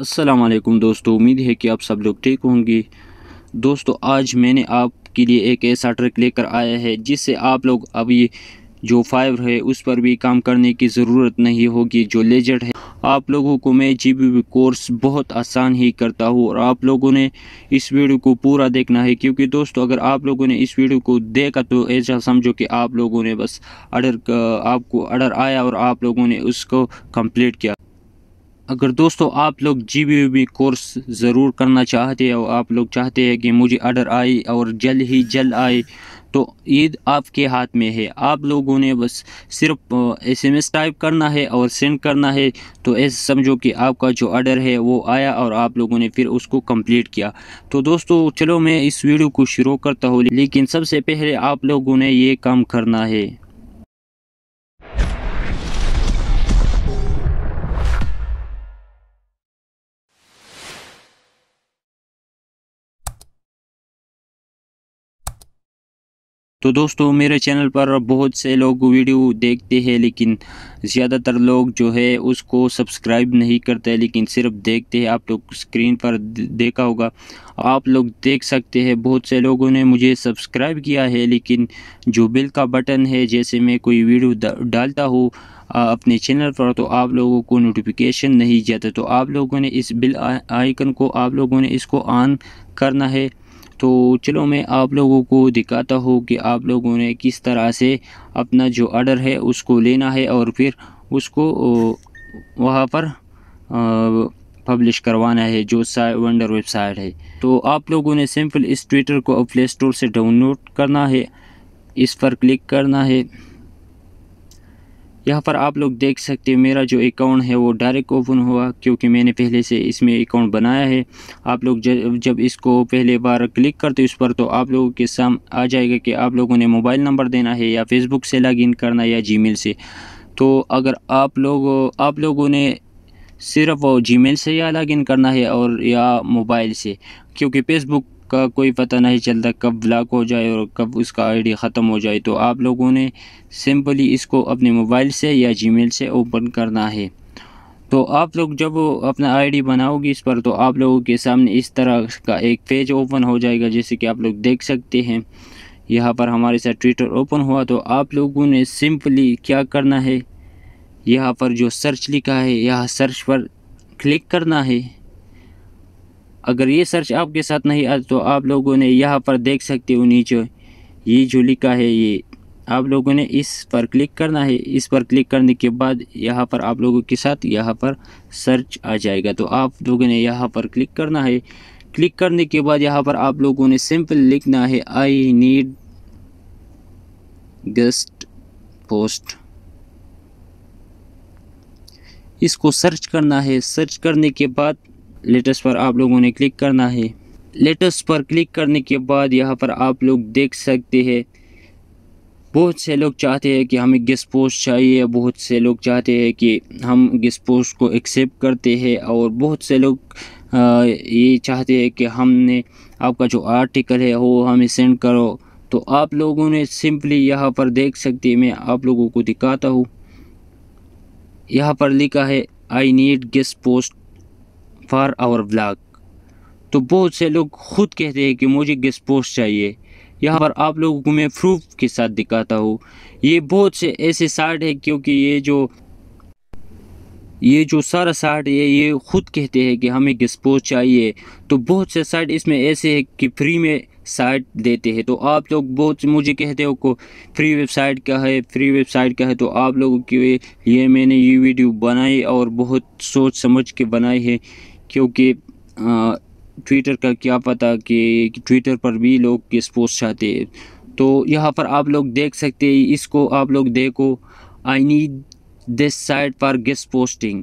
असलम दोस्तों उम्मीद है कि आप सब लोग ठीक होंगे दोस्तों आज मैंने आपके लिए एक ऐसा ट्रिक लेकर आया है जिससे आप लोग अभी जो फाइवर है उस पर भी काम करने की ज़रूरत नहीं होगी जो लेजर है आप लोगों को मैं जी बी कोर्स बहुत आसान ही करता हूँ और आप लोगों ने इस वीडियो को पूरा देखना है क्योंकि दोस्तों अगर आप लोगों ने इस वीडियो को देखा तो ऐसा समझो कि आप लोगों ने बस अडर आपको अडर आया और आप लोगों ने उसको कंप्लीट किया अगर दोस्तों आप लोग जी बी वी कोर्स ज़रूर करना चाहते हैं और आप लोग चाहते हैं कि मुझे आर्डर आए और जल्द ही जल्द आए तो ईद आपके हाथ में है आप लोगों ने बस सिर्फ एस एम एस टाइप करना है और सेंड करना है तो ऐसे समझो कि आपका जो आर्डर है वो आया और आप लोगों ने फिर उसको कंप्लीट किया तो दोस्तों चलो मैं इस वीडियो को शुरू करता हूँ लेकिन सबसे पहले आप लोगों ने ये काम करना है तो दोस्तों मेरे चैनल पर बहुत से लोग वीडियो देखते हैं लेकिन ज़्यादातर लोग जो है उसको सब्सक्राइब नहीं करते लेकिन सिर्फ देखते हैं आप लोग स्क्रीन पर देखा होगा आप लोग देख सकते हैं बहुत से लोगों ने मुझे सब्सक्राइब किया है लेकिन जो बिल का बटन है जैसे मैं कोई वीडियो डालता हूँ अपने चैनल पर तो आप लोगों को नोटिफिकेशन नहीं जाता तो आप लोगों ने इस बिल आइकन को आप लोगों ने इसको ऑन करना है तो चलो मैं आप लोगों को दिखाता हूँ कि आप लोगों ने किस तरह से अपना जो आर्डर है उसको लेना है और फिर उसको वहाँ पर पब्लिश करवाना है जो वंडर वेबसाइट है तो आप लोगों ने सिंपल इस ट्विटर को प्ले स्टोर से डाउनलोड करना है इस पर क्लिक करना है यहाँ पर आप लोग देख सकते हैं मेरा जो अकाउंट है वो डायरेक्ट ओपन हुआ क्योंकि मैंने पहले से इसमें अकाउंट बनाया है आप लोग जब इसको पहले बार क्लिक करते उस पर तो आप लोगों के साम आ जाएगा कि आप लोगों ने मोबाइल नंबर देना है या फेसबुक से लॉगिन करना या जी से तो अगर आप लोग आप लोगों ने सिर्फ जी से या लॉगिन करना है और या मोबाइल से क्योंकि फेसबुक का कोई पता नहीं चलता कब ब्लॉक हो जाए और कब उसका आईडी ख़त्म हो जाए तो आप लोगों ने सिंपली इसको अपने मोबाइल से या जीमेल से ओपन करना है तो आप लोग जब अपना आईडी बनाओगे इस पर तो आप लोगों के सामने इस तरह का एक पेज ओपन हो जाएगा जैसे कि आप लोग देख सकते हैं यहाँ पर हमारे साथ ट्विटर ओपन हुआ तो आप लोगों ने सिंपली क्या करना है यहाँ पर जो सर्च लिखा है यहाँ सर्च पर क्लिक करना है अगर ये सर्च आपके साथ नहीं आता तो आप लोगों ने यहाँ पर देख सकते हो नीचे ये जो लिखा है ये आप लोगों ने इस पर क्लिक करना है इस पर क्लिक करने के बाद यहाँ पर आप लोगों के साथ यहाँ पर सर्च आ जाएगा तो आप लोगों ने यहाँ पर क्लिक करना है क्लिक करने के बाद यहाँ पर आप लोगों ने सिंपल लिखना है आई नीड गेस्ट पोस्ट इसको सर्च करना है सर्च करने के बाद लेटेस्ट पर आप लोगों ने क्लिक करना है लेटस पर क्लिक करने के बाद यहाँ पर आप लोग देख सकते हैं बहुत से लोग चाहते हैं कि हमें गेस्ट पोस्ट चाहिए बहुत से लोग चाहते हैं कि हम गेस्ट पोस्ट को एक्सेप्ट करते हैं और बहुत से लोग ये चाहते हैं कि हमने आपका जो आर्टिकल है वो हमें सेंड करो तो आप लोगों ने सिंपली यहाँ पर देख सकते हैं मैं आप लोगों को दिखाता हूँ यहाँ पर लिखा है I need guest post for our blog तो बहुत से लोग खुद कहते हैं कि मुझे गेस्ट पोस्ट चाहिए यहाँ पर आप लोगों को मैं प्रूफ के साथ दिखाता हूँ ये बहुत से ऐसे साइट है क्योंकि ये जो ये जो सारा साइट है ये खुद कहते हैं कि हमें पोस्ट चाहिए तो बहुत से साइट इसमें ऐसे है कि फ्री में साइट देते हैं तो आप लोग बहुत मुझे कहते हो को फ्री वेबसाइट का है फ्री वेबसाइट का है तो आप लोगों के लिए मैंने ये वीडियो बनाई और बहुत सोच समझ के बनाई है क्योंकि ट्विटर का क्या पता कि ट्विटर पर भी लोग किस पोस्ट चाहते हैं तो यहाँ पर आप लोग देख सकते हैं इसको आप लोग देखो I need this site for guest posting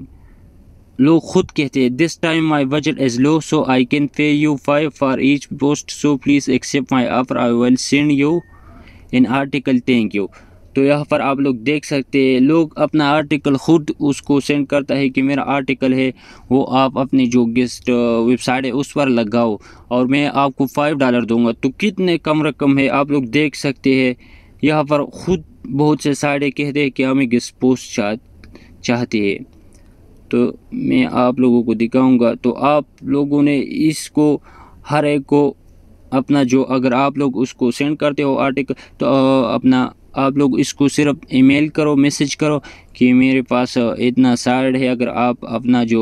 लोग खुद कहते हैं this time my budget is low so I can pay you five for each post so please accept my offer I will send you in article thank you तो यहाँ पर आप लोग देख सकते हैं लोग अपना आर्टिकल ख़ुद उसको सेंड करता है कि मेरा आर्टिकल है वो आप अपनी जो गेस्ट वेबसाइट है उस पर लगाओ और मैं आपको फाइव डॉलर दूंगा तो कितने कम रकम है आप लोग देख सकते हैं यहाँ पर ख़ुद बहुत से साइड कहते हैं कि हमें गेस्ट पोस्ट चाह चाहते हैं तो मैं आप लोगों को दिखाऊँगा तो आप लोगों ने इसको हर एक को अपना जो अगर आप लोग उसको सेंड करते हो आर्टिकल तो अपना आप लोग इसको सिर्फ ईमेल करो मैसेज करो कि मेरे पास इतना साइड है अगर आप अपना जो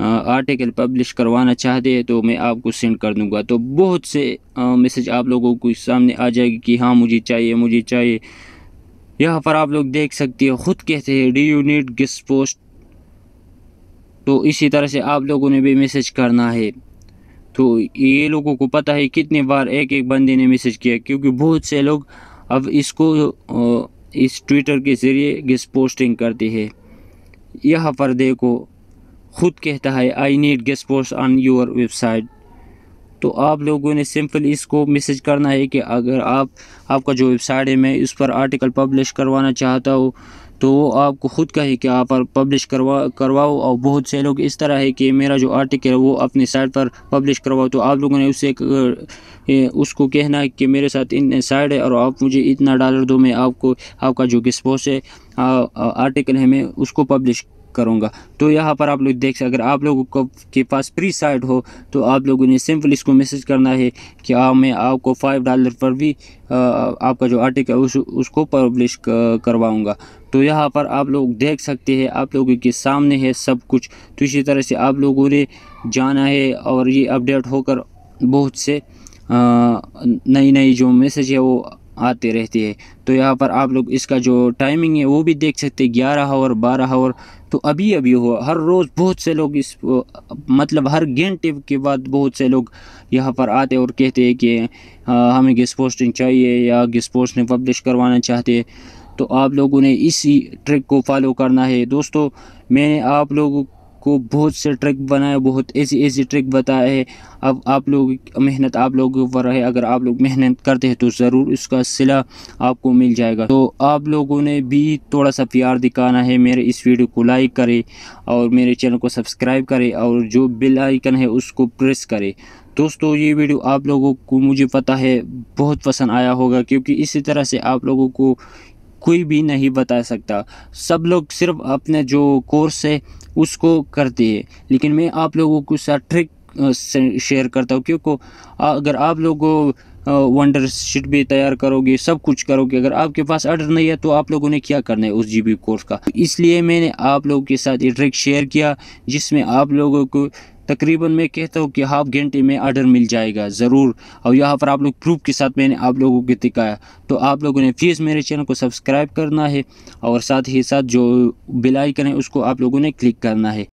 आर्टिकल पब्लिश करवाना चाहते हैं तो मैं आपको सेंड कर दूंगा तो बहुत से मैसेज आप लोगों को सामने आ जाएगी कि हाँ मुझे चाहिए मुझे चाहिए यहाँ पर आप लोग देख सकते हो ख़ुद कहते हैं डी यूनिट गिस पोस्ट तो इसी तरह से आप लोगों ने भी मैसेज करना है तो ये लोगों को पता है कितने बार एक एक बंदे ने मैसेज किया क्योंकि बहुत से लोग अब इसको इस ट्विटर के ज़रिए गिस पोस्टिंग करती है यह पर्दे को खुद कहता है I need guest post on your website तो आप लोगों ने सिंपल इसको मैसेज करना है कि अगर आप आपका जो वेबसाइट है मैं उस पर आर्टिकल पब्लिश करवाना चाहता हूँ तो वो आपको ख़ुद का ही कि आप पब्लिश करवा करवाओ और बहुत से लोग इस तरह है कि मेरा जो आर्टिकल है वो अपनी साइट पर पब्लिश करवाओ तो आप लोगों ने उससे उसको कहना है कि मेरे साथ इन साइड है और आप मुझे इतना डॉलर दो मैं आपको आपका जो गिस्पोस है आ, आ, आर्टिकल है मैं उसको पब्लिश करूँगा तो यहाँ पर आप लोग देख अगर आप लोगों को के पास फ्री साइट हो तो आप लोगों ने सिंपल इसको मैसेज करना है कि आ, मैं आपको फाइव डॉलर पर भी आ, आपका जो आर्टिकल उस, उसको पब्लिश करवाऊँगा तो यहाँ पर आप लोग देख सकते हैं आप लोगों के सामने है सब कुछ तो इसी तरह से आप लोगों ने जाना है और ये अपडेट होकर बहुत से नई नई जो मैसेज है वो आते रहते हैं तो यहाँ पर आप लोग इसका जो टाइमिंग है वो भी देख सकते हैं ग्यारह और बारह आवर तो अभी अभी हुआ हर रोज़ बहुत से लोग इस मतलब हर घंटे के बाद बहुत से लोग यहाँ पर आते और कहते हैं कि हाँ, हमें गेस्ट पोस्टिंग चाहिए या गेस्ट पोस्टिंग पब्लिश करवाना चाहते तो आप लोगों ने इसी ट्रिक को फॉलो करना है दोस्तों मैंने आप लोगों को बहुत से ट्रिक बनाए बहुत ऐसी ऐसी ट्रिक बताए है अब आप लोग मेहनत आप लोगों के ऊपर है अगर आप लोग मेहनत करते हैं तो ज़रूर इसका सिला आपको मिल जाएगा तो आप लोगों ने भी थोड़ा सा प्यार दिखाना है मेरे इस वीडियो को लाइक करें और मेरे चैनल को सब्सक्राइब करें और जो बिल आइकन है उसको प्रेस करें दोस्तों ये वीडियो आप लोगों को मुझे पता है बहुत पसंद आया होगा क्योंकि इसी तरह से आप लोगों को कोई भी नहीं बता सकता सब लोग सिर्फ अपने जो कोर्स है उसको करते हैं लेकिन मैं आप लोगों को साथ ट्रिक शेयर करता हूँ क्योंकि अगर आप लोगों वंडर शीट भी तैयार करोगे सब कुछ करोगे अगर आपके पास आर्डर नहीं है तो आप लोगों ने क्या करना है उस जी कोर्स का इसलिए मैंने आप लोगों के साथ ये ट्रिक शेयर किया जिसमें आप लोगों को तकरीबन मैं कहता हूँ कि हाफ घंटे में आर्डर मिल जाएगा ज़रूर और यहाँ पर आप लोग प्रूफ के साथ मैंने आप लोगों को दिखाया तो आप लोगों ने प्लीज़ मेरे चैनल को सब्सक्राइब करना है और साथ ही साथ जो बेल आइकन है उसको आप लोगों ने क्लिक करना है